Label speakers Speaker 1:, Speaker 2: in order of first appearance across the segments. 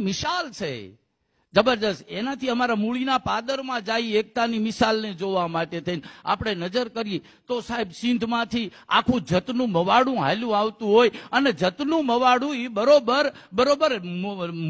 Speaker 1: વિજ્ઞાનની મિશાલ છે જબરજસ્ત એનાથી અમારા મૂળીના પાદરમાં જાય એકતાની મિસાલને જોવા માટે થઈને આપણે નજર કરીએ તો સાહેબ સિંધમાંથી આખું જતનું મવાડું હાલું આવતું હોય અને જતનું મવાડું એ બરોબર બરોબર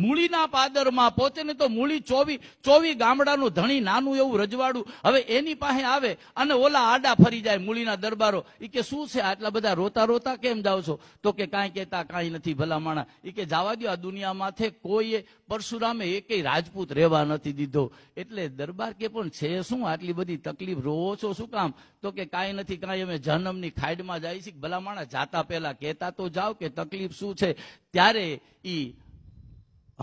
Speaker 1: મૂળીના પાદરમાં પહોંચે ને તો મૂળી ચોવી ચોવી ગામડાનું ધણી નાનું એવું રજવાડું હવે એની પાસે આવે અને ઓલા આડા ફરી જાય મૂળીના દરબારો એ કે શું છે આટલા બધા રોતા રોતા કેમ જાઓ છો તો કે કાંઈ કહેતા કાંઈ નથી ભલા માણા એ કે જવા દો આ દુનિયામાંથી કોઈએ પરશુરામે એકેય રાજ રાજપૂત રહેવા નથી દીધો એટલે દરબાર કે પણ છે શું આટલી બધી તકલીફ રોવો છો શું કામ તો કે કાંઈ નથી કાંઈ અમે જન્મની ખાઈડમાં જાય છે ભલા માણસ જાતા પહેલા કહેતા તો જાઓ કે તકલીફ શું છે ત્યારે એ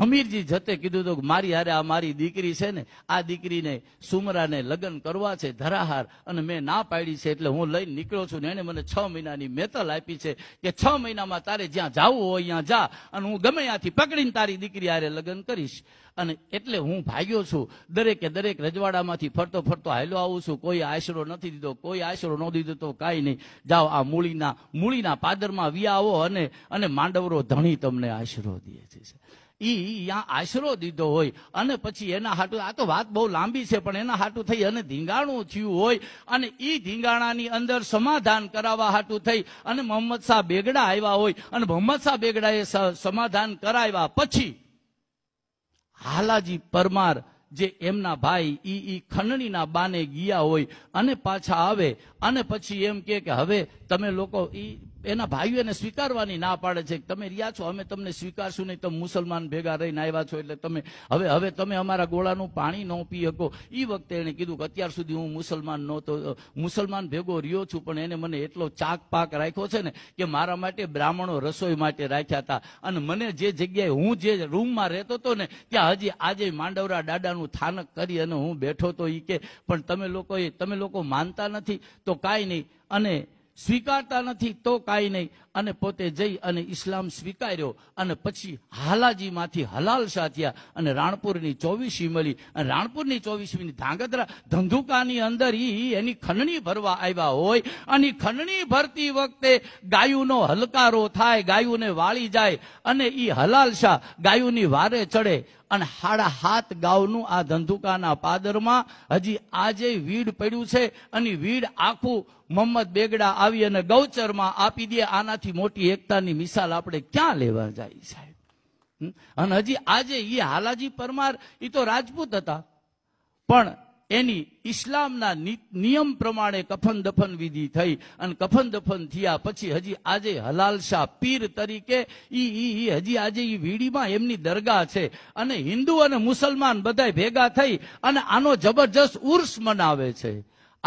Speaker 1: હમીરજી જતે કીધું હતું મારી હારે આ મારી દીકરી છે ને આ દીકરીને સુમરાને લગ્ન કરવા છે ધરાહાર અને મેં ના પાડી છે એટલે હું લઈને નીકળ્યો છું ને એને મને છ મહિનાની મેતલ આપી છે કે છ મહિનામાં તારે જ્યાં જવું હોય ત્યાં જા અને હું ગમે ત્યાંથી પકડીને તારી દીકરી હારે લગ્ન કરીશ અને એટલે હું ભાગ્યો છું દરેકે દરેક રજવાડામાંથી ફરતો ફરતો હાલ્યો આવું છું કોઈ આશરો નથી દીધો કોઈ આશરો ન દીધો તો કાંઈ નહીં જાઓ આ મૂળીના મૂળીના પાદરમાં વિયા આવો અને અને માંડવરો ધણી તમને આશરો દે છે એ અહીંયા આશરો દીધો હોય અને પછી એના હાટું આ તો વાત બહુ લાંબી છે પણ એના હાટું થઈ અને ધીંગાણું થયું હોય અને એ ધીંગાણાની અંદર સમાધાન કરાવવા હાટું થઈ અને મોહમ્મદ શાહ બેગડા આવ્યા હોય અને મોહમ્મદ શાહ બેગડાએ સમાધાન કરાવ્યા પછી હાલાજી પરમાર જે એમના ભાઈ ઈ ઈ ખંડણીના બાને ગયા હોય અને પાછા આવે અને પછી એમ કે હવે તમે લોકો ઈ એના ભાઈઓ એને સ્વીકારવાની ના પાડે છે તમે રહ્યા છો અમે તમને સ્વીકારશું નહીં તમે મુસલમાન ભેગા રહીને આવ્યા છો એટલે તમે હવે હવે તમે અમારા ગોળાનું પાણી ન પી શકો એ વખતે એણે કીધું કે અત્યાર સુધી હું મુસલમાન નહોતો મુસલમાન ભેગો રહ્યો છું પણ એને મને એટલો ચાક પાક રાખ્યો છે ને કે મારા માટે બ્રાહ્મણો રસોઈ માટે રાખ્યા હતા અને મને જે જગ્યાએ હું જે રૂમમાં રહેતો હતો ને ત્યાં હજી આજે માંડવરા દાદાનું થાનક કરી અને હું બેઠો તો એ કે પણ તમે લોકો એ તમે લોકો માનતા નથી તો કાંઈ નહીં અને સ્વીકારતા નથી તો કાંઈ નહીં અને પોતે જઈ અને ઇસ્લામ સ્વીકાર્યો અને પછી હાલાજીમાંથી હલાલ સાથિયા અને રાણપુરની ચોવીસી મળી અને રાણપુરની ચોવીસમીની ધાંગધ્રા ધંધુકાની અંદર ઈ એની ખંડણી ભરવા આવ્યા હોય અને ખંડણી ભરતી વખતે ગાયુનો હલકારો થાય ગાયુને વાળી જાય અને એ હલાલ શાહ ગાયુની વારે ચડે અને હાડા હાથ ગાવનું આ ધંધુકાના પાદરમાં હજી આજે વીડ પડ્યું છે અને વીડ આખું મોહમ્મદ બેગડા આવી અને ગૌચરમાં આપી દે આનાથી મોટી એકતાની મિસાલ આપણે ક્યાં લેવા જાય સાહેબ અને હજી આજે એ હાલાજી પરમાર એ તો રાજપૂત હતા પણ એની ઇસ્લામના નિયમ પ્રમાણે કફન દફન વિધિ થઈ અને કફન દફન થયા પછી હજી આજે હલાલશાહ પીર તરીકે ઈ ઈ હજી આજે ઈ વીડીમાં એમની દરગાહ છે અને હિન્દુ અને મુસલમાન બધા ભેગા થઈ અને આનો જબરજસ્ત ઉર્સ મનાવે છે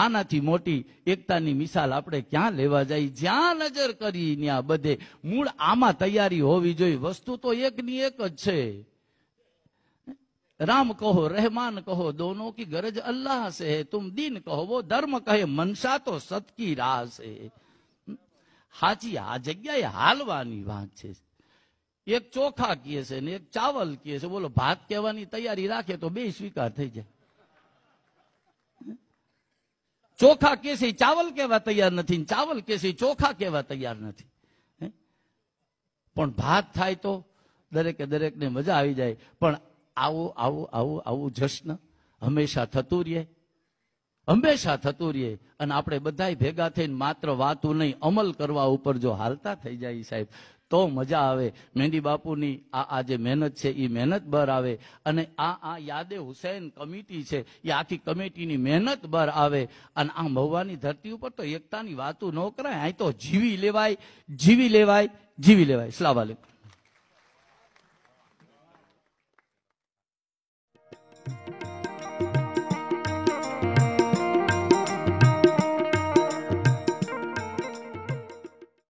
Speaker 1: આનાથી મોટી એકતાની મિસાલ આપણે ક્યાં લેવા જાય જ્યાં નજર કરી ત્યાં બધે મૂળ આમાં તૈયારી હોવી જોઈએ વસ્તુ તો એકની એક જ છે રામ કહો રહેમાન કહો દોનો की ગરજ અલ્લાહ से તુમ દિન કહો વો ધર્મ કહે મનસા તો સતકી રાહ की હાચી આ જગ્યાએ હાલવાની વાત છે એક ચોખા કીએ છે ને એક ચાવલ કીએ છે બોલો ભાત કહેવાની તૈયારી રાખે તો બે સ્વીકાર થઈ જાય ચોખા કે છે ચાવલ કેવા તૈયાર નથી ચાવલ કે છે ચોખા કહેવા તૈયાર નથી પણ ભાત થાય તો દરેકે દરેકને મજા આવી જાય પણ આવું આવું આવું આવું જશ્ન હંમેશા થતું રહે હંમેશા થતું રહીએ અને આપણે બધા ભેગા થઈને માત્ર વાતું નહીં અમલ કરવા ઉપર જો હાલતા થઈ જાય સાહેબ તો મજા આવે મહેંદી બાપુની આ આ જે મહેનત છે એ મહેનત બર આવે અને આ આ યાદે હુસૈન કમિટી છે એ આખી કમિટીની મહેનત બર આવે અને આ મહુવાની ધરતી ઉપર તો એકતાની વાતું ન કરાય અહીં તો જીવી લેવાય જીવી લેવાય જીવી લેવાય સલામ આલેકુમ